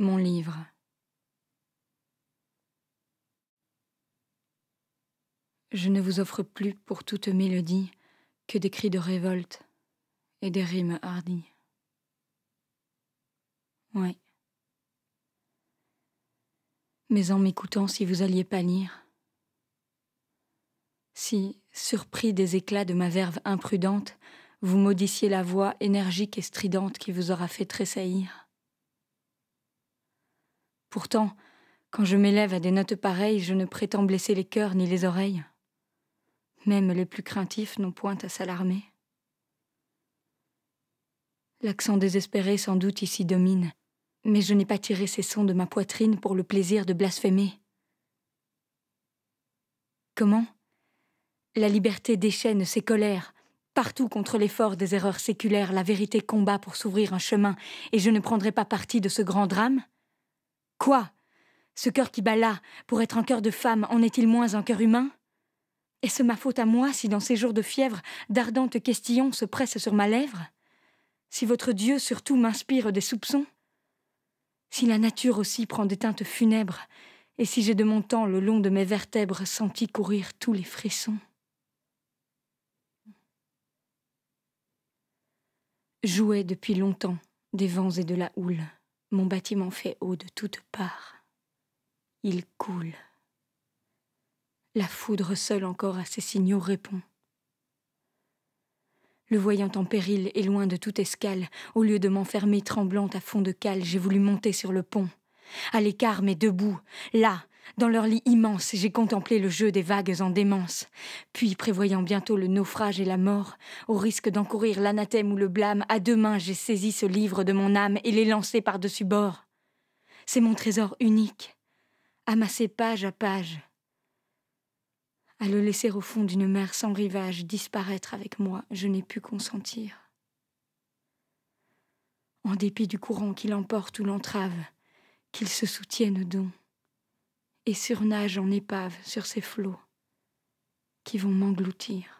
Mon livre. Je ne vous offre plus pour toute mélodie que des cris de révolte et des rimes hardies. Oui. Mais en m'écoutant, si vous alliez pâlir, si, surpris des éclats de ma verve imprudente, vous maudissiez la voix énergique et stridente qui vous aura fait tressaillir, Pourtant, quand je m'élève à des notes pareilles, je ne prétends blesser les cœurs ni les oreilles. Même les plus craintifs n'ont point à s'alarmer. L'accent désespéré sans doute ici domine, mais je n'ai pas tiré ces sons de ma poitrine pour le plaisir de blasphémer. Comment La liberté déchaîne ses colères. Partout contre l'effort des erreurs séculaires, la vérité combat pour s'ouvrir un chemin, et je ne prendrai pas parti de ce grand drame Quoi Ce cœur qui bat là, pour être un cœur de femme, en est-il moins un cœur humain Est-ce ma faute à moi si dans ces jours de fièvre, d'ardentes questions se pressent sur ma lèvre Si votre Dieu surtout m'inspire des soupçons Si la nature aussi prend des teintes funèbres, et si j'ai de mon temps le long de mes vertèbres senti courir tous les frissons Jouait depuis longtemps des vents et de la houle. Mon bâtiment fait eau de toutes parts. Il coule. La foudre seule encore à ses signaux répond. Le voyant en péril et loin de toute escale, au lieu de m'enfermer tremblante à fond de cale, j'ai voulu monter sur le pont. À l'écart, mais debout, là, dans leur lit immense, j'ai contemplé le jeu des vagues en démence. Puis, prévoyant bientôt le naufrage et la mort, au risque d'encourir l'anathème ou le blâme, à deux mains j'ai saisi ce livre de mon âme et l'ai lancé par-dessus bord. C'est mon trésor unique, amassé page à page. À le laisser au fond d'une mer sans rivage disparaître avec moi, je n'ai pu consentir. En dépit du courant qui l'emporte ou l'entrave, qu'il se soutienne donc et surnage en épave sur ces flots qui vont m'engloutir.